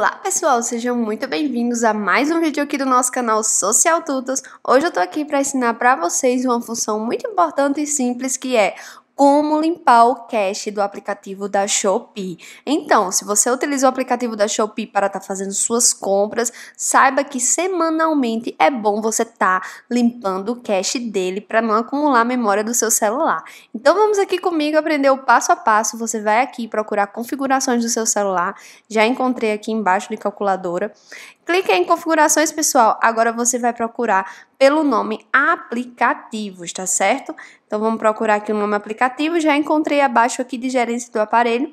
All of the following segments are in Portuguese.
Olá pessoal, sejam muito bem-vindos a mais um vídeo aqui do nosso canal Social Tutos. Hoje eu tô aqui para ensinar para vocês uma função muito importante e simples que é como limpar o cache do aplicativo da Shopee. Então, se você utiliza o aplicativo da Shopee para estar tá fazendo suas compras, saiba que semanalmente é bom você estar tá limpando o cache dele para não acumular a memória do seu celular. Então, vamos aqui comigo aprender o passo a passo. Você vai aqui procurar configurações do seu celular. Já encontrei aqui embaixo de calculadora. Clique em configurações, pessoal. Agora você vai procurar pelo nome aplicativos, tá certo? Então vamos procurar aqui o nome aplicativo, já encontrei abaixo aqui de gerência do aparelho.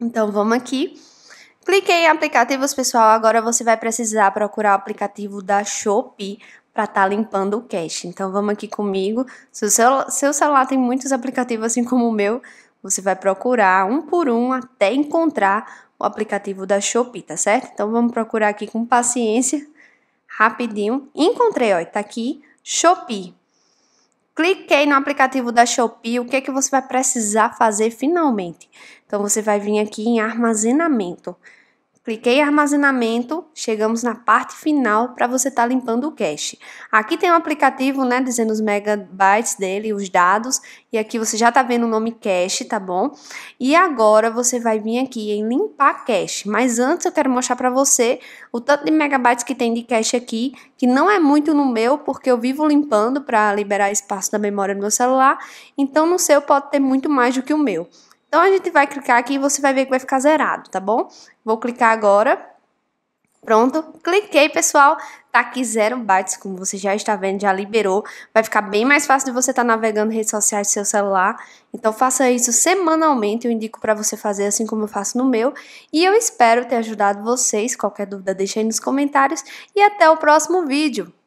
Então vamos aqui. Cliquei em aplicativos, pessoal. Agora você vai precisar procurar o aplicativo da Shopee para estar tá limpando o cache. Então vamos aqui comigo. Se o seu, seu celular tem muitos aplicativos assim como o meu, você vai procurar um por um até encontrar o aplicativo da Shopee, tá certo? Então vamos procurar aqui com paciência, rapidinho. Encontrei, ó, tá aqui, Shopee cliquei no aplicativo da Shopee, o que é que você vai precisar fazer finalmente? Então você vai vir aqui em armazenamento. Cliquei em armazenamento, chegamos na parte final para você estar tá limpando o cache. Aqui tem um aplicativo, né, dizendo os megabytes dele, os dados, e aqui você já está vendo o nome cache, tá bom? E agora você vai vir aqui em limpar cache, mas antes eu quero mostrar para você o tanto de megabytes que tem de cache aqui, que não é muito no meu, porque eu vivo limpando para liberar espaço da memória do meu celular, então no seu pode ter muito mais do que o meu. Então a gente vai clicar aqui e você vai ver que vai ficar zerado, tá bom? Vou clicar agora. Pronto, cliquei, pessoal. Tá aqui zero bytes, como você já está vendo, já liberou. Vai ficar bem mais fácil de você estar tá navegando redes sociais do seu celular. Então faça isso semanalmente, eu indico para você fazer assim como eu faço no meu. E eu espero ter ajudado vocês. Qualquer dúvida, deixe aí nos comentários. E até o próximo vídeo.